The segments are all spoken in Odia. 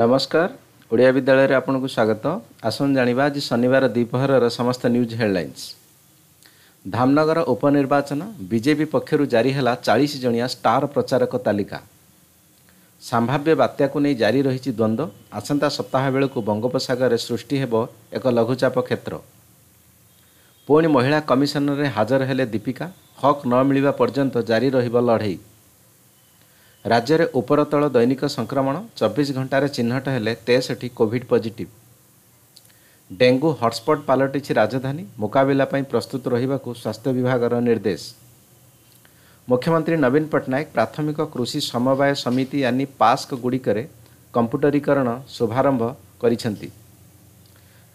ନମସ୍କାର ଓଡ଼ିଆ ବିଦ୍ୟାଳୟରେ ଆପଣଙ୍କୁ ସ୍ୱାଗତ ଆସନ୍ତୁ ଜାଣିବା ଆଜି ଶନିବାର ଦ୍ୱିପହରର ସମସ୍ତ ନ୍ୟୁଜ୍ ହେଡ଼ଲାଇନ୍ସ ଧାମନଗର ଉପନିର୍ବାଚନ ବିଜେପି ପକ୍ଷରୁ ଜାରି ହେଲା ଚାଳିଶ ଜଣିଆ ଷ୍ଟାର ପ୍ରଚାରକ ତାଲିକା ସମ୍ଭାବ୍ୟ ବାତ୍ୟାକୁ ନେଇ ଜାରି ରହିଛି ଦ୍ୱନ୍ଦ୍ୱ ଆସନ୍ତା ସପ୍ତାହ ବେଳକୁ ବଙ୍ଗୋପସାଗରରେ ସୃଷ୍ଟି ହେବ ଏକ ଲଘୁଚାପ କ୍ଷେତ୍ର ପୁଣି ମହିଳା କମିଶନରେ ହାଜର ହେଲେ ଦୀପିକା ହକ୍ ନ ମିଳିବା ପର୍ଯ୍ୟନ୍ତ ଜାରି ରହିବ ଲଢ଼େଇ ରାଜ୍ୟରେ ଉପରତଳ ଦୈନିକ ସଂକ୍ରମଣ ଚବିଶ ଘଣ୍ଟାରେ ଚିହ୍ନଟ ହେଲେ ତେଷଠି କୋଭିଡ୍ ପଜିଟିଭ ଡେଙ୍ଗୁ ହଟ୍ସ୍ପଟ୍ ପାଲଟିଛି ରାଜଧାନୀ ମୁକାବିଲା ପାଇଁ ପ୍ରସ୍ତୁତ ରହିବାକୁ ସ୍ୱାସ୍ଥ୍ୟ ବିଭାଗର ନିର୍ଦ୍ଦେଶ ମୁଖ୍ୟମନ୍ତ୍ରୀ ନବୀନ ପଟ୍ଟନାୟକ ପ୍ରାଥମିକ କୃଷି ସମବାୟ ସମିତି ଆନି ପାସ୍କ ଗୁଡ଼ିକରେ କମ୍ପ୍ୟୁଟରୀକରଣ ଶୁଭାରମ୍ଭ କରିଛନ୍ତି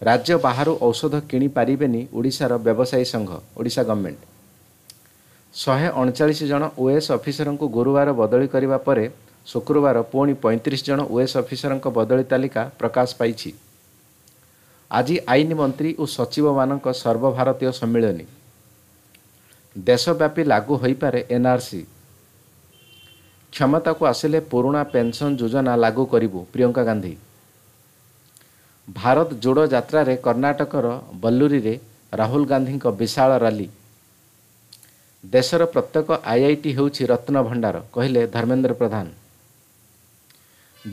ରାଜ୍ୟ ବାହାରୁ ଔଷଧ କିଣିପାରିବେନି ଓଡ଼ିଶାର ବ୍ୟବସାୟୀ ସଂଘ ଓଡ଼ିଶା ଗଭର୍ଣ୍ଣମେଣ୍ଟ ଶହେ ଅଣଚାଳିଶ ଜଣ ଓଏସ୍ ଅଫିସରଙ୍କୁ ଗୁରୁବାର ବଦଳି କରିବା ପରେ ଶୁକ୍ରବାର ପୁଣି ପଇଁତିରିଶ ଜଣ ଓଏସ୍ ଅଫିସରଙ୍କ ବଦଳି ତାଲିକା ପ୍ରକାଶ ପାଇଛି ଆଜି ଆଇନ ମନ୍ତ୍ରୀ ଓ ସଚିବମାନଙ୍କ ସର୍ବଭାରତୀୟ ସମ୍ମିଳନୀ ଦେଶବ୍ୟାପୀ ଲାଗୁ ହୋଇପାରେ ଏନ୍ଆର୍ସି କ୍ଷମତାକୁ ଆସିଲେ ପୁରୁଣା ପେନ୍ସନ୍ ଯୋଜନା ଲାଗୁ କରିବୁ ପ୍ରିୟଙ୍କା ଗାନ୍ଧୀ ଭାରତ ଯୋଡ଼ ଯାତ୍ରାରେ କର୍ଣ୍ଣାଟକର ବଲ୍ଲୁରୀରେ ରାହୁଲ ଗାନ୍ଧୀଙ୍କ ବିଶାଳ ରାଲି ଦେଶର ପ୍ରତ୍ୟେକ ଆଇ ଆଇ ଟି ହେଉଛି ରତ୍ନ ଭଣ୍ଡାର କହିଲେ ଧର୍ମେନ୍ଦ୍ର ପ୍ରଧାନ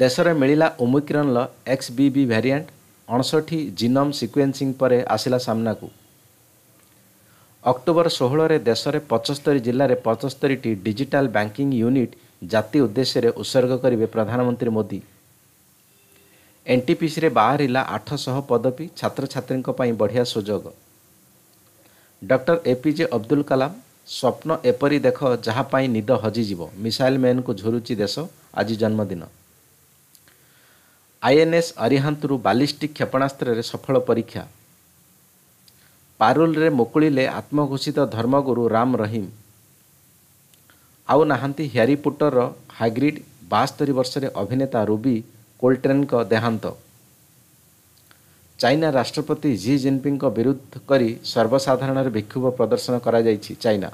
ଦେଶରେ ମିଳିଲା ଓମିକ୍ରନ୍ର ଏକ୍ସ ବି ବି ଭ୍ୟାରିଆଣ୍ଟ ଅଣଷଠି ଜିନମ୍ ସିକ୍ୱେନ୍ସିଂ ପରେ ଆସିଲା ସାମ୍ନାକୁ ଅକ୍ଟୋବର ଷୋହଳରେ ଦେଶରେ ପଞ୍ଚସ୍ତରୀ ଜିଲ୍ଲାରେ ପଞ୍ଚସ୍ତରୀଟି ଡିଜିଟାଲ୍ ବ୍ୟାଙ୍କିଂ ୟୁନିଟ୍ ଜାତି ଉଦ୍ଦେଶ୍ୟରେ ଉତ୍ସର୍ଗ କରିବେ ପ୍ରଧାନମନ୍ତ୍ରୀ ମୋଦି ପିସିରେ ବାହାରିଲା ଆଠଶହ ପଦବୀ ଛାତ୍ରଛାତ୍ରୀଙ୍କ ପାଇଁ ବଢ଼ିଆ ସୁଯୋଗ ଡକ୍ଟର ଏପିଜେ ଅବଦୁଲ କାଲାମ ସ୍ୱପ୍ନ ଏପରି ଦେଖ ଯାହା ପାଇଁ ନିଦ ହଜିଯିବ ମିସାଇଲ୍ ମ୍ୟାନ୍କୁ ଝୁରୁଛି ଦେଶ ଆଜି ଜନ୍ମଦିନ ଆଇଏନ୍ଏସ୍ ଅରିହାନ୍ତରୁ ବାଲିଷ୍ଟିକ୍ କ୍ଷେପଣାସ୍ତ୍ରରେ ସଫଳ ପରୀକ୍ଷା ପାରୁଲରେ ମୁକୁଳିଲେ ଆତ୍ମଘୋଷିତ ଧର୍ମଗୁରୁ ରାମ ରହିମ ଆଉ ନାହାନ୍ତି ହ୍ୟାରି ପୁଟର୍ର ହାଇଗ୍ରିଡ୍ ବାସ୍ତରୀ ବର୍ଷରେ ଅଭିନେତା ରୁବି କୋଲଟ୍ରେନ୍ଙ୍କ ଦେହାନ୍ତ ଚାଇନା ରାଷ୍ଟ୍ରପତି ଜି ଜିନପିଙ୍ଗଙ୍କ ବିରୁଦ୍ଧ କରି ସର୍ବସାଧାରଣରେ ବିକ୍ଷୋଭ ପ୍ରଦର୍ଶନ କରାଯାଇଛି ଚାଇନା